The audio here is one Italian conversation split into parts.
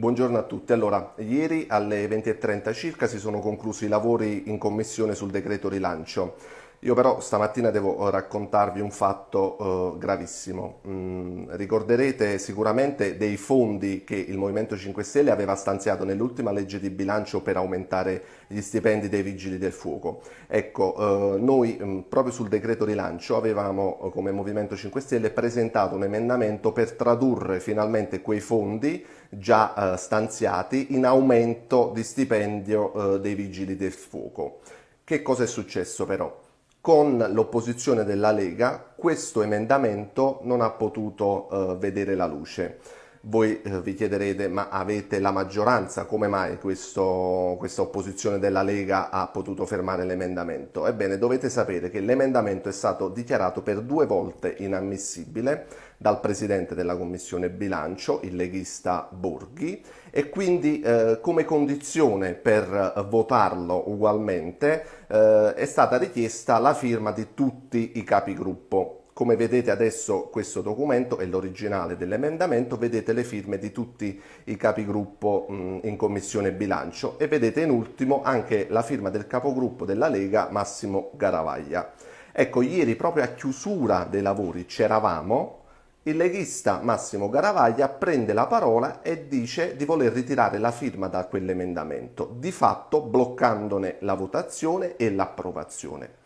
Buongiorno a tutti. Allora, ieri alle 20.30 circa si sono conclusi i lavori in commissione sul decreto rilancio. Io però stamattina devo eh, raccontarvi un fatto eh, gravissimo. Mm, ricorderete sicuramente dei fondi che il Movimento 5 Stelle aveva stanziato nell'ultima legge di bilancio per aumentare gli stipendi dei vigili del fuoco. Ecco, eh, noi mh, mm, proprio sul decreto rilancio avevamo eh, come Movimento 5 Stelle presentato un emendamento per tradurre finalmente quei fondi già eh, stanziati in aumento di stipendio eh, dei vigili del fuoco. Che cosa è successo però? Con l'opposizione della Lega questo emendamento non ha potuto eh, vedere la luce voi eh, vi chiederete ma avete la maggioranza, come mai questo, questa opposizione della Lega ha potuto fermare l'emendamento? Ebbene dovete sapere che l'emendamento è stato dichiarato per due volte inammissibile dal Presidente della Commissione Bilancio, il leghista Borghi, e quindi eh, come condizione per votarlo ugualmente eh, è stata richiesta la firma di tutti i capigruppo come vedete adesso questo documento è l'originale dell'emendamento, vedete le firme di tutti i capigruppo in commissione bilancio e vedete in ultimo anche la firma del capogruppo della Lega Massimo Garavaglia. Ecco, ieri proprio a chiusura dei lavori c'eravamo, il leghista Massimo Garavaglia prende la parola e dice di voler ritirare la firma da quell'emendamento, di fatto bloccandone la votazione e l'approvazione.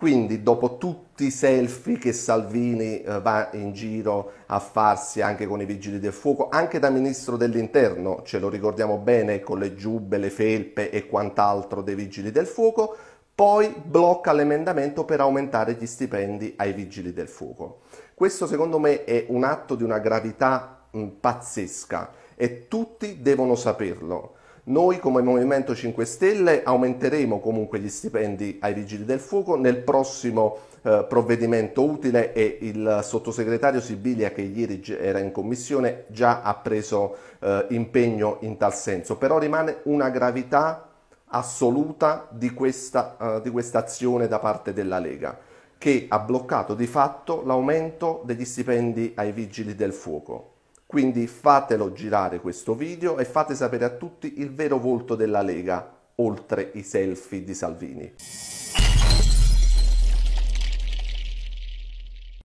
Quindi dopo tutti i selfie che Salvini eh, va in giro a farsi anche con i vigili del fuoco, anche da ministro dell'interno, ce lo ricordiamo bene con le giubbe, le felpe e quant'altro dei vigili del fuoco, poi blocca l'emendamento per aumentare gli stipendi ai vigili del fuoco. Questo secondo me è un atto di una gravità mh, pazzesca e tutti devono saperlo. Noi come Movimento 5 Stelle aumenteremo comunque gli stipendi ai vigili del fuoco nel prossimo eh, provvedimento utile e il sottosegretario Sibilia che ieri era in commissione già ha preso eh, impegno in tal senso, però rimane una gravità assoluta di questa, uh, di questa azione da parte della Lega che ha bloccato di fatto l'aumento degli stipendi ai vigili del fuoco. Quindi fatelo girare questo video e fate sapere a tutti il vero volto della Lega, oltre i selfie di Salvini.